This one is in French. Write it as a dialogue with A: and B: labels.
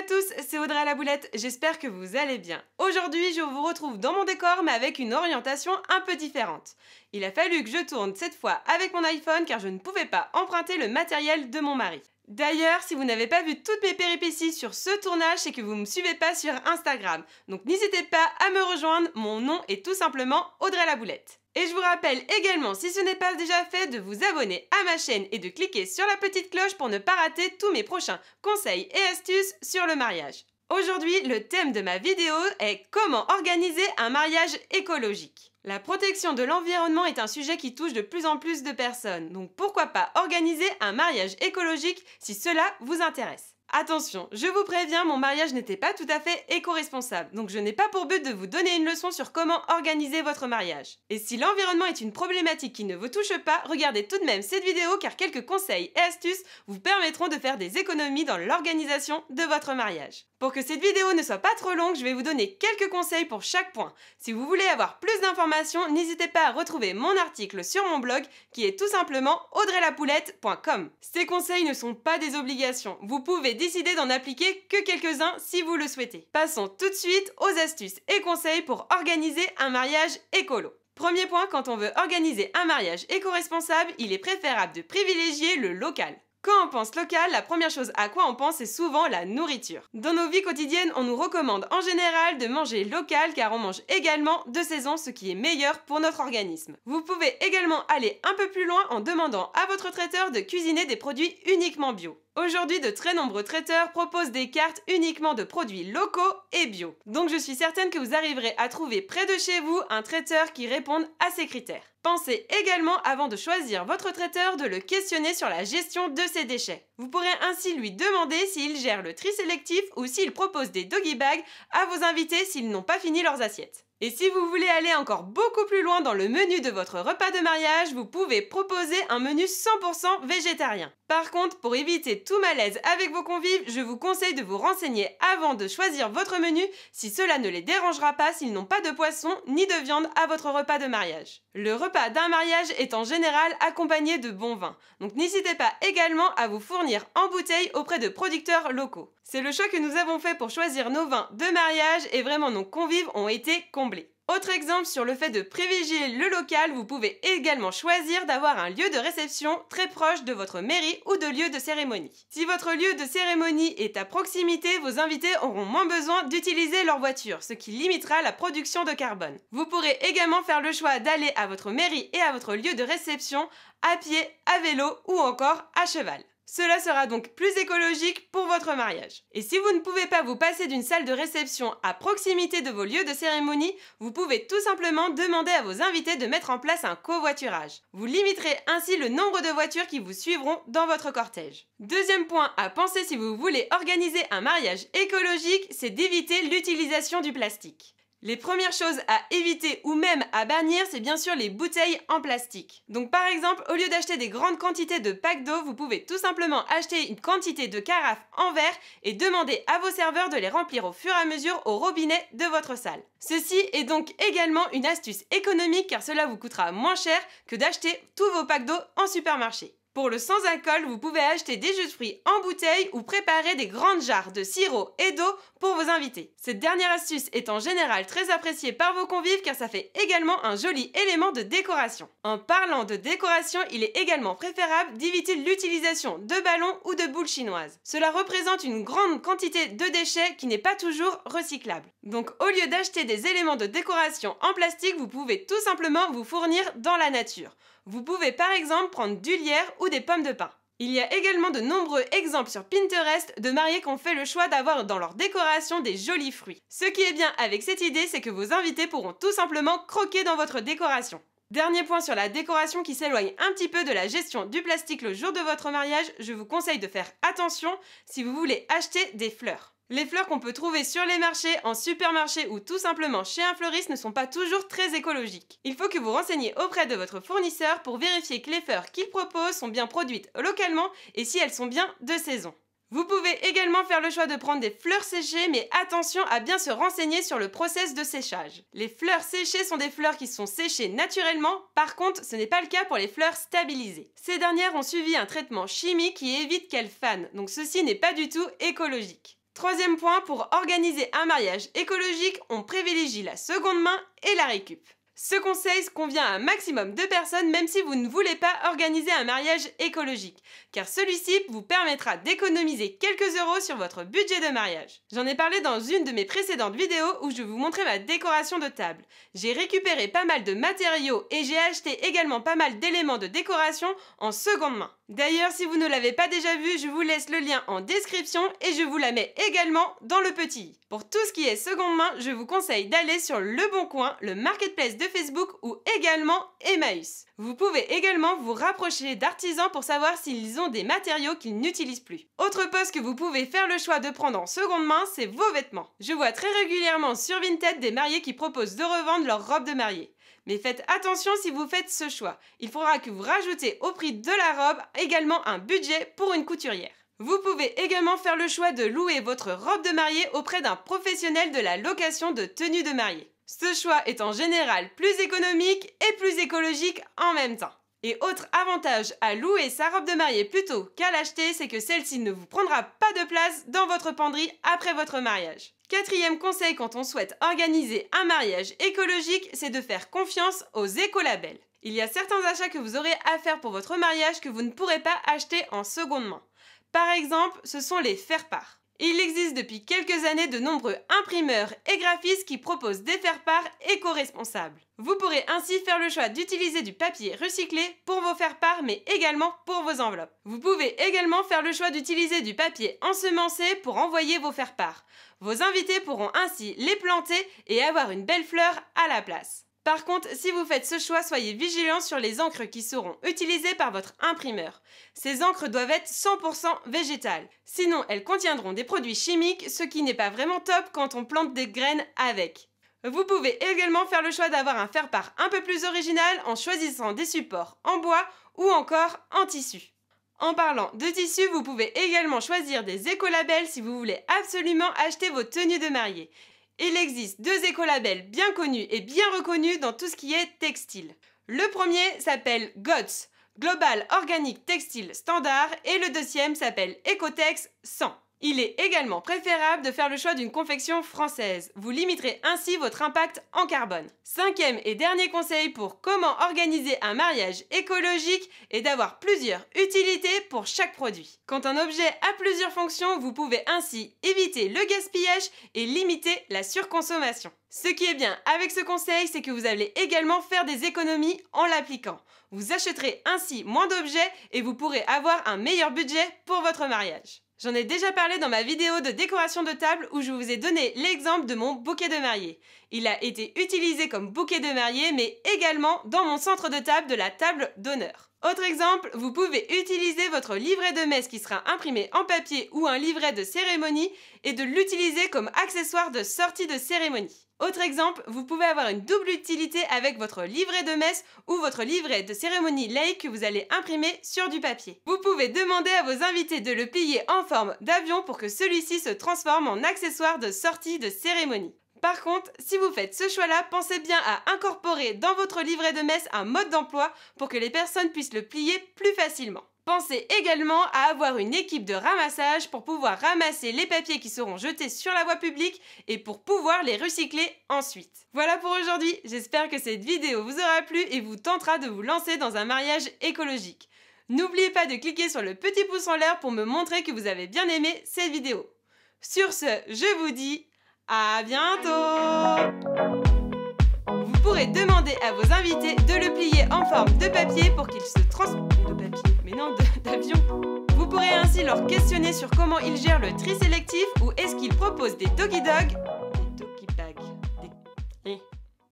A: à tous, c'est Audrey la Boulette, j'espère que vous allez bien. Aujourd'hui, je vous retrouve dans mon décor mais avec une orientation un peu différente. Il a fallu que je tourne cette fois avec mon iPhone car je ne pouvais pas emprunter le matériel de mon mari. D'ailleurs, si vous n'avez pas vu toutes mes péripéties sur ce tournage, c'est que vous ne me suivez pas sur Instagram. Donc n'hésitez pas à me rejoindre, mon nom est tout simplement Audrey la Boulette. Et je vous rappelle également, si ce n'est pas déjà fait, de vous abonner à ma chaîne et de cliquer sur la petite cloche pour ne pas rater tous mes prochains conseils et astuces sur le mariage. Aujourd'hui, le thème de ma vidéo est comment organiser un mariage écologique. La protection de l'environnement est un sujet qui touche de plus en plus de personnes, donc pourquoi pas organiser un mariage écologique si cela vous intéresse. Attention, je vous préviens, mon mariage n'était pas tout à fait éco-responsable, donc je n'ai pas pour but de vous donner une leçon sur comment organiser votre mariage. Et si l'environnement est une problématique qui ne vous touche pas, regardez tout de même cette vidéo car quelques conseils et astuces vous permettront de faire des économies dans l'organisation de votre mariage. Pour que cette vidéo ne soit pas trop longue, je vais vous donner quelques conseils pour chaque point. Si vous voulez avoir plus d'informations, n'hésitez pas à retrouver mon article sur mon blog qui est tout simplement audreylapoulette.com. Ces conseils ne sont pas des obligations, vous pouvez décider d'en appliquer que quelques-uns si vous le souhaitez. Passons tout de suite aux astuces et conseils pour organiser un mariage écolo. Premier point, quand on veut organiser un mariage éco-responsable, il est préférable de privilégier le local. Quand on pense local, la première chose à quoi on pense est souvent la nourriture. Dans nos vies quotidiennes, on nous recommande en général de manger local car on mange également de saison, ce qui est meilleur pour notre organisme. Vous pouvez également aller un peu plus loin en demandant à votre traiteur de cuisiner des produits uniquement bio. Aujourd'hui, de très nombreux traiteurs proposent des cartes uniquement de produits locaux et bio. Donc je suis certaine que vous arriverez à trouver près de chez vous un traiteur qui réponde à ces critères. Pensez également avant de choisir votre traiteur de le questionner sur la gestion de ses déchets. Vous pourrez ainsi lui demander s'il gère le tri sélectif ou s'il propose des doggy bags à vos invités s'ils n'ont pas fini leurs assiettes. Et si vous voulez aller encore beaucoup plus loin dans le menu de votre repas de mariage, vous pouvez proposer un menu 100% végétarien. Par contre, pour éviter tout malaise avec vos convives, je vous conseille de vous renseigner avant de choisir votre menu si cela ne les dérangera pas s'ils n'ont pas de poisson ni de viande à votre repas de mariage. Le repas d'un mariage est en général accompagné de bons vins, donc n'hésitez pas également à vous fournir en bouteille auprès de producteurs locaux. C'est le choix que nous avons fait pour choisir nos vins de mariage et vraiment nos convives ont été comblés. Autre exemple sur le fait de privilégier le local, vous pouvez également choisir d'avoir un lieu de réception très proche de votre mairie ou de lieu de cérémonie. Si votre lieu de cérémonie est à proximité, vos invités auront moins besoin d'utiliser leur voiture, ce qui limitera la production de carbone. Vous pourrez également faire le choix d'aller à votre mairie et à votre lieu de réception à pied, à vélo ou encore à cheval. Cela sera donc plus écologique pour votre mariage. Et si vous ne pouvez pas vous passer d'une salle de réception à proximité de vos lieux de cérémonie, vous pouvez tout simplement demander à vos invités de mettre en place un covoiturage. Vous limiterez ainsi le nombre de voitures qui vous suivront dans votre cortège. Deuxième point à penser si vous voulez organiser un mariage écologique, c'est d'éviter l'utilisation du plastique. Les premières choses à éviter ou même à bannir, c'est bien sûr les bouteilles en plastique. Donc par exemple, au lieu d'acheter des grandes quantités de packs d'eau, vous pouvez tout simplement acheter une quantité de carafes en verre et demander à vos serveurs de les remplir au fur et à mesure au robinet de votre salle. Ceci est donc également une astuce économique car cela vous coûtera moins cher que d'acheter tous vos packs d'eau en supermarché. Pour le sans-alcool, vous pouvez acheter des jus de fruits en bouteille ou préparer des grandes jarres de sirop et d'eau pour vos invités. Cette dernière astuce est en général très appréciée par vos convives car ça fait également un joli élément de décoration. En parlant de décoration, il est également préférable d'éviter l'utilisation de ballons ou de boules chinoises. Cela représente une grande quantité de déchets qui n'est pas toujours recyclable. Donc au lieu d'acheter des éléments de décoration en plastique, vous pouvez tout simplement vous fournir dans la nature. Vous pouvez par exemple prendre du lierre ou des pommes de pin. Il y a également de nombreux exemples sur Pinterest de mariés qui ont fait le choix d'avoir dans leur décoration des jolis fruits. Ce qui est bien avec cette idée, c'est que vos invités pourront tout simplement croquer dans votre décoration. Dernier point sur la décoration qui s'éloigne un petit peu de la gestion du plastique le jour de votre mariage, je vous conseille de faire attention si vous voulez acheter des fleurs. Les fleurs qu'on peut trouver sur les marchés, en supermarché ou tout simplement chez un fleuriste ne sont pas toujours très écologiques. Il faut que vous renseigniez auprès de votre fournisseur pour vérifier que les fleurs qu'il propose sont bien produites localement et si elles sont bien de saison. Vous pouvez également faire le choix de prendre des fleurs séchées, mais attention à bien se renseigner sur le process de séchage. Les fleurs séchées sont des fleurs qui sont séchées naturellement, par contre ce n'est pas le cas pour les fleurs stabilisées. Ces dernières ont suivi un traitement chimique qui évite qu'elles fanent, donc ceci n'est pas du tout écologique. Troisième point, pour organiser un mariage écologique, on privilégie la seconde main et la récup. Ce conseil convient à un maximum de personnes même si vous ne voulez pas organiser un mariage écologique, car celui-ci vous permettra d'économiser quelques euros sur votre budget de mariage. J'en ai parlé dans une de mes précédentes vidéos où je vous montrais ma décoration de table. J'ai récupéré pas mal de matériaux et j'ai acheté également pas mal d'éléments de décoration en seconde main. D'ailleurs, si vous ne l'avez pas déjà vu, je vous laisse le lien en description et je vous la mets également dans le petit. Pour tout ce qui est seconde main, je vous conseille d'aller sur Le Bon Coin, le marketplace de Facebook ou également Emmaüs. Vous pouvez également vous rapprocher d'artisans pour savoir s'ils ont des matériaux qu'ils n'utilisent plus. Autre poste que vous pouvez faire le choix de prendre en seconde main, c'est vos vêtements. Je vois très régulièrement sur Vinted des mariés qui proposent de revendre leurs robes de mariée. Mais faites attention si vous faites ce choix. Il faudra que vous rajoutez au prix de la robe également un budget pour une couturière. Vous pouvez également faire le choix de louer votre robe de mariée auprès d'un professionnel de la location de tenue de mariée. Ce choix est en général plus économique et plus écologique en même temps. Et autre avantage à louer sa robe de mariée plutôt qu'à l'acheter, c'est que celle-ci ne vous prendra pas de place dans votre penderie après votre mariage. Quatrième conseil quand on souhaite organiser un mariage écologique, c'est de faire confiance aux écolabels. Il y a certains achats que vous aurez à faire pour votre mariage que vous ne pourrez pas acheter en seconde main. Par exemple, ce sont les faire-part. Il existe depuis quelques années de nombreux imprimeurs et graphistes qui proposent des faire-part éco-responsables. Vous pourrez ainsi faire le choix d'utiliser du papier recyclé pour vos faire parts mais également pour vos enveloppes. Vous pouvez également faire le choix d'utiliser du papier ensemencé pour envoyer vos faire-part. Vos invités pourront ainsi les planter et avoir une belle fleur à la place. Par contre, si vous faites ce choix, soyez vigilant sur les encres qui seront utilisées par votre imprimeur. Ces encres doivent être 100% végétales, sinon elles contiendront des produits chimiques, ce qui n'est pas vraiment top quand on plante des graines avec. Vous pouvez également faire le choix d'avoir un faire-part un peu plus original en choisissant des supports en bois ou encore en tissu. En parlant de tissu, vous pouvez également choisir des écolabels si vous voulez absolument acheter vos tenues de mariée. Il existe deux écolabels bien connus et bien reconnus dans tout ce qui est textile. Le premier s'appelle GOTS, Global Organic Textile Standard, et le deuxième s'appelle Ecotex 100. Il est également préférable de faire le choix d'une confection française. Vous limiterez ainsi votre impact en carbone. Cinquième et dernier conseil pour comment organiser un mariage écologique est d'avoir plusieurs utilités pour chaque produit. Quand un objet a plusieurs fonctions, vous pouvez ainsi éviter le gaspillage et limiter la surconsommation. Ce qui est bien avec ce conseil, c'est que vous allez également faire des économies en l'appliquant. Vous achèterez ainsi moins d'objets et vous pourrez avoir un meilleur budget pour votre mariage. J'en ai déjà parlé dans ma vidéo de décoration de table où je vous ai donné l'exemple de mon bouquet de mariée. Il a été utilisé comme bouquet de mariée mais également dans mon centre de table de la table d'honneur. Autre exemple, vous pouvez utiliser votre livret de messe qui sera imprimé en papier ou un livret de cérémonie et de l'utiliser comme accessoire de sortie de cérémonie. Autre exemple, vous pouvez avoir une double utilité avec votre livret de messe ou votre livret de cérémonie lay que vous allez imprimer sur du papier. Vous pouvez demander à vos invités de le plier en forme d'avion pour que celui-ci se transforme en accessoire de sortie de cérémonie. Par contre, si vous faites ce choix-là, pensez bien à incorporer dans votre livret de messe un mode d'emploi pour que les personnes puissent le plier plus facilement. Pensez également à avoir une équipe de ramassage pour pouvoir ramasser les papiers qui seront jetés sur la voie publique et pour pouvoir les recycler ensuite. Voilà pour aujourd'hui, j'espère que cette vidéo vous aura plu et vous tentera de vous lancer dans un mariage écologique. N'oubliez pas de cliquer sur le petit pouce en l'air pour me montrer que vous avez bien aimé cette vidéo. Sur ce, je vous dis à bientôt Vous pourrez demander à vos invités de le plier en forme de papier pour qu'il se transforme en papier non, d'avion. Vous pourrez ainsi leur questionner sur comment ils gèrent le tri sélectif ou est-ce qu'ils proposent des doggy dog, des doggy eh,